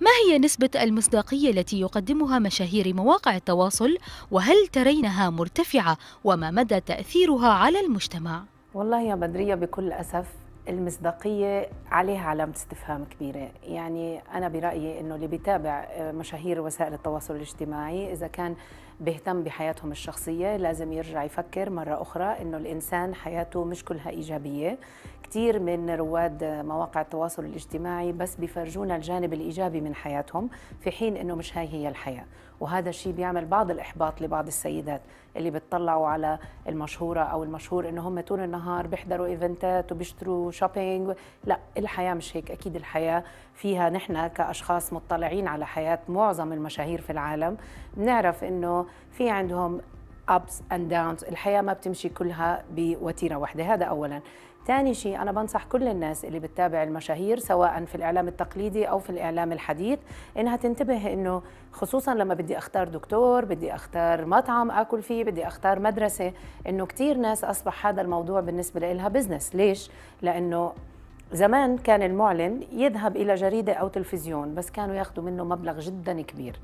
ما هي نسبة المصداقية التي يقدمها مشاهير مواقع التواصل وهل ترينها مرتفعة وما مدى تأثيرها على المجتمع؟ والله يا بدرية بكل أسف المصداقية عليها علامة استفهام كبيرة يعني أنا برأيي أنه اللي بيتابع آه، مشاهير وسائل التواصل الاجتماعي إذا كان بيهتم بحياتهم الشخصية لازم يرجع يفكر مرة أخرى أنه الإنسان حياته مش كلها إيجابية كثير من رواد آه، مواقع التواصل الاجتماعي بس بيفرجونا الجانب الإيجابي من حياتهم في حين أنه مش هاي هي الحياة وهذا الشيء بيعمل بعض الإحباط لبعض السيدات اللي بتطلعوا على المشهورة أو المشهور أنه هم طول النهار بيحضروا إيفنتات وبيشتروا وشوبينج لا الحياه مش هيك اكيد الحياه فيها نحن كاشخاص مطلعين على حياه معظم المشاهير في العالم بنعرف انه في عندهم ابس اند داونز الحياه ما بتمشي كلها بوتيره واحده هذا اولا ثاني شيء أنا بنصح كل الناس اللي بتتابع المشاهير سواء في الإعلام التقليدي أو في الإعلام الحديث إنها تنتبه إنه خصوصا لما بدي أختار دكتور بدي أختار مطعم أكل فيه بدي أختار مدرسة إنه كثير ناس أصبح هذا الموضوع بالنسبة لها بزنس ليش؟ لأنه زمان كان المعلن يذهب إلى جريدة أو تلفزيون بس كانوا ياخذوا منه مبلغ جدا كبير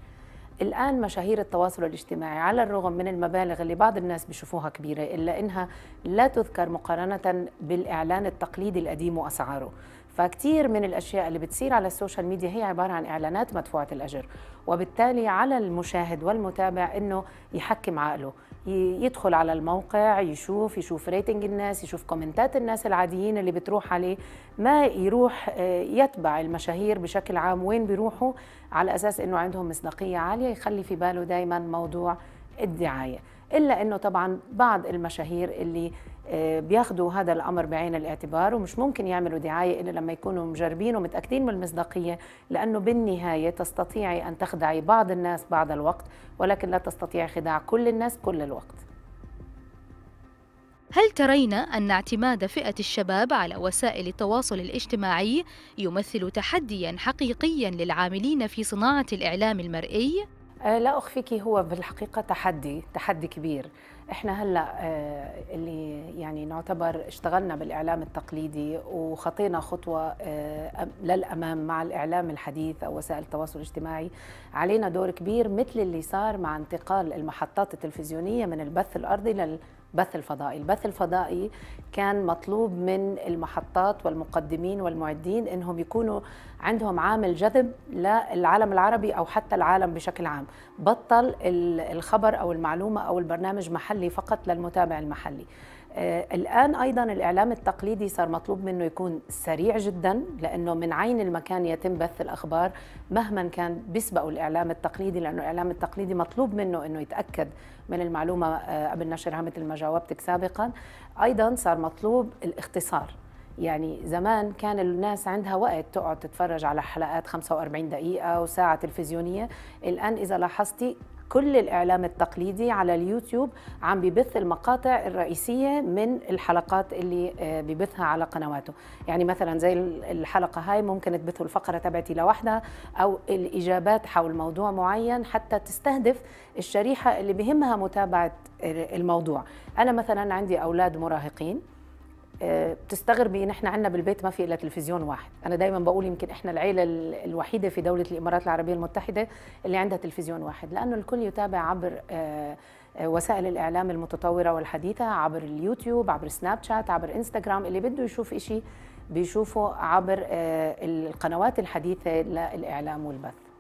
الآن مشاهير التواصل الاجتماعي على الرغم من المبالغ اللي بعض الناس بيشوفوها كبيرة إلا إنها لا تذكر مقارنة بالإعلان التقليدي القديم وأسعاره فكتير من الأشياء اللي بتصير على السوشيال ميديا هي عبارة عن إعلانات مدفوعة الأجر وبالتالي على المشاهد والمتابع أنه يحكم عقله يدخل على الموقع يشوف يشوف ريتنج الناس يشوف كومنتات الناس العاديين اللي بتروح عليه ما يروح آه، يتبع المشاهير بشكل عام وين بيروحوا على أساس أنه عندهم مصداقية عالية يخلي في باله دايما موضوع الدعاية الا انه طبعا بعض المشاهير اللي آه، بياخدوا هذا الامر بعين الاعتبار ومش ممكن يعملوا دعايه الا لما يكونوا مجربين ومتاكدين من المصداقيه لانه بالنهايه تستطيعي ان تخدعي بعض الناس بعض الوقت ولكن لا تستطيعي خداع كل الناس كل الوقت. هل ترين أن اعتماد فئة الشباب على وسائل التواصل الاجتماعي يمثل تحدياً حقيقياً للعاملين في صناعة الإعلام المرئي؟ آه، لا اخفيك هو بالحقيقه تحدي تحدي كبير احنا هلا آه، اللي يعني نعتبر اشتغلنا بالاعلام التقليدي وخطينا خطوه آه، للامام مع الاعلام الحديث او وسائل التواصل الاجتماعي علينا دور كبير مثل اللي صار مع انتقال المحطات التلفزيونيه من البث الارضي لل بث الفضائي البث الفضائي كان مطلوب من المحطات والمقدمين والمعدين انهم يكونوا عندهم عامل جذب للعالم العربي او حتى العالم بشكل عام بطل الخبر او المعلومه او البرنامج محلي فقط للمتابع المحلي آه، الآن أيضا الإعلام التقليدي صار مطلوب منه يكون سريع جدا لأنه من عين المكان يتم بث الأخبار مهما كان بيسبقوا الإعلام التقليدي لأنه الإعلام التقليدي مطلوب منه أنه يتأكد من المعلومة آه، قبل نشرها مثل ما جاوبتك سابقا أيضا صار مطلوب الاختصار يعني زمان كان الناس عندها وقت تقعد تتفرج على حلقات 45 دقيقة وساعة تلفزيونية الآن إذا لاحظتي كل الإعلام التقليدي على اليوتيوب عم ببث المقاطع الرئيسية من الحلقات اللي آه، ببثها على قنواته يعني مثلا زي الحلقة هاي ممكن تبثوا الفقرة تبعتي لوحدها أو الإجابات حول موضوع معين حتى تستهدف الشريحة اللي بهمها متابعة الموضوع أنا مثلا عندي أولاد مراهقين بتستغربي ان احنا عندنا بالبيت ما في الا تلفزيون واحد انا دايما بقول يمكن احنا العيله الوحيده في دوله الامارات العربيه المتحده اللي عندها تلفزيون واحد لانه الكل يتابع عبر آه، آه، وسائل الاعلام المتطوره والحديثه عبر اليوتيوب عبر سناب شات عبر انستغرام اللي بده يشوف شيء بيشوفه عبر آه، القنوات الحديثه للاعلام والبث